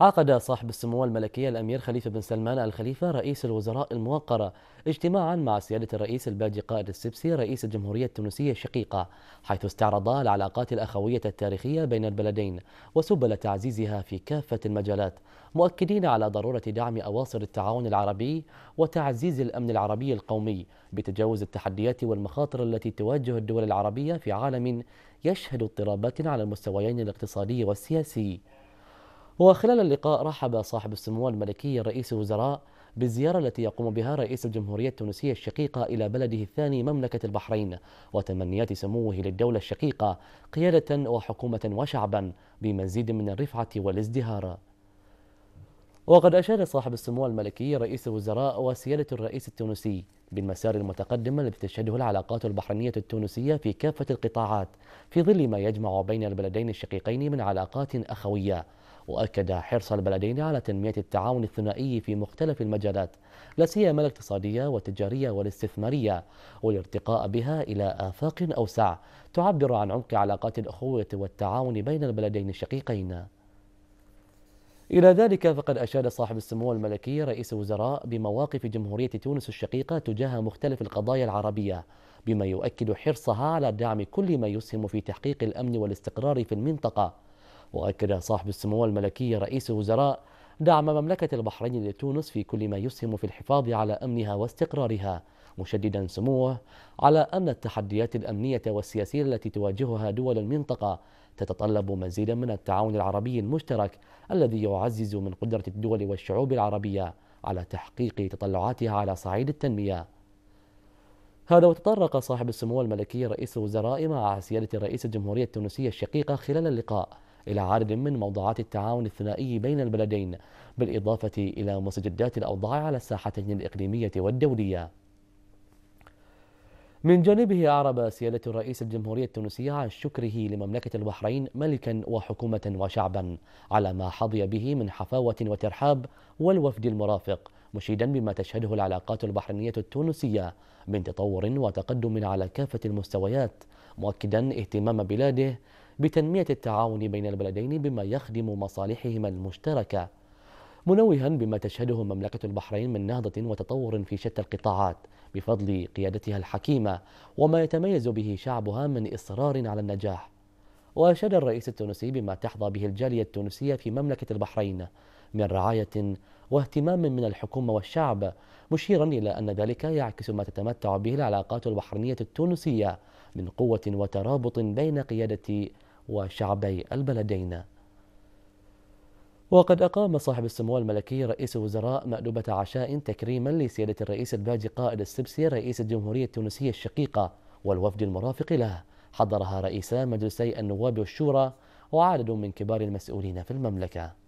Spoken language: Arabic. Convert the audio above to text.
عقد صاحب السمو الملكية الأمير خليفة بن سلمان الخليفه رئيس الوزراء الموقرة اجتماعا مع سيادة الرئيس الباجي قائد السبسي رئيس الجمهورية التونسية الشقيقة حيث استعرضا العلاقات الأخوية التاريخية بين البلدين وسبل تعزيزها في كافة المجالات مؤكدين على ضرورة دعم أواصر التعاون العربي وتعزيز الأمن العربي القومي بتجاوز التحديات والمخاطر التي تواجه الدول العربية في عالم يشهد اضطرابات على المستويين الاقتصادي والسياسي وخلال اللقاء رحب صاحب السمو الملكي رئيس الوزراء بالزيارة التي يقوم بها رئيس الجمهورية التونسية الشقيقة إلى بلده الثاني مملكة البحرين وتمنيات سموه للدولة الشقيقة قيادة وحكومة وشعبا بمزيد من الرفعة والازدهار وقد أشار صاحب السمو الملكي رئيس الوزراء وسيادة الرئيس التونسي بالمسار المتقدم الذي تشهده العلاقات البحرينية التونسية في كافة القطاعات في ظل ما يجمع بين البلدين الشقيقين من علاقات أخوية وأكد حرص البلدين على تنمية التعاون الثنائي في مختلف المجالات لا سيما الاقتصادية والتجارية والاستثمارية والارتقاء بها إلى آفاق أوسع تعبر عن عمق علاقات الأخوة والتعاون بين البلدين الشقيقين إلى ذلك فقد أشاد صاحب السمو الملكي رئيس الوزراء بمواقف جمهورية تونس الشقيقة تجاه مختلف القضايا العربية بما يؤكد حرصها على دعم كل ما يسهم في تحقيق الأمن والاستقرار في المنطقة وأكد صاحب السمو الملكي رئيس الوزراء دعم مملكة البحرين لتونس في كل ما يسهم في الحفاظ على أمنها واستقرارها مشددا سموه على أن التحديات الأمنية والسياسية التي تواجهها دول المنطقة تتطلب مزيدا من التعاون العربي المشترك الذي يعزز من قدرة الدول والشعوب العربية على تحقيق تطلعاتها على صعيد التنمية هذا وتطرق صاحب السمو الملكي رئيس الوزراء مع سيادة رئيس الجمهورية التونسية الشقيقة خلال اللقاء إلى عدد من موضوعات التعاون الثنائي بين البلدين بالإضافة إلى مستجدات الأوضاع على الساحتين الإقليمية والدولية من جانبه أعرب سيادة الرئيس الجمهورية التونسية عن شكره لمملكة البحرين ملكا وحكومة وشعبا على ما حظي به من حفاوة وترحاب والوفد المرافق مشيدا بما تشهده العلاقات البحرينية التونسية من تطور وتقدم على كافة المستويات مؤكدا اهتمام بلاده بتنمية التعاون بين البلدين بما يخدم مصالحهما المشتركة منوها بما تشهده مملكة البحرين من نهضة وتطور في شتى القطاعات بفضل قيادتها الحكيمة وما يتميز به شعبها من إصرار على النجاح وأشاد الرئيس التونسي بما تحظى به الجالية التونسية في مملكة البحرين من رعاية واهتمام من الحكومة والشعب مشيرا إلى أن ذلك يعكس ما تتمتع به العلاقات البحرينية التونسية من قوة وترابط بين قيادة وشعبي البلدين وقد أقام صاحب السمو الملكي رئيس الوزراء مأدوبة عشاء تكريما لسيادة الرئيس الباجي قائد السبسي رئيس الجمهورية التونسية الشقيقة والوفد المرافق له حضرها رئيسا مجلسي النواب والشورى وعدد من كبار المسؤولين في المملكه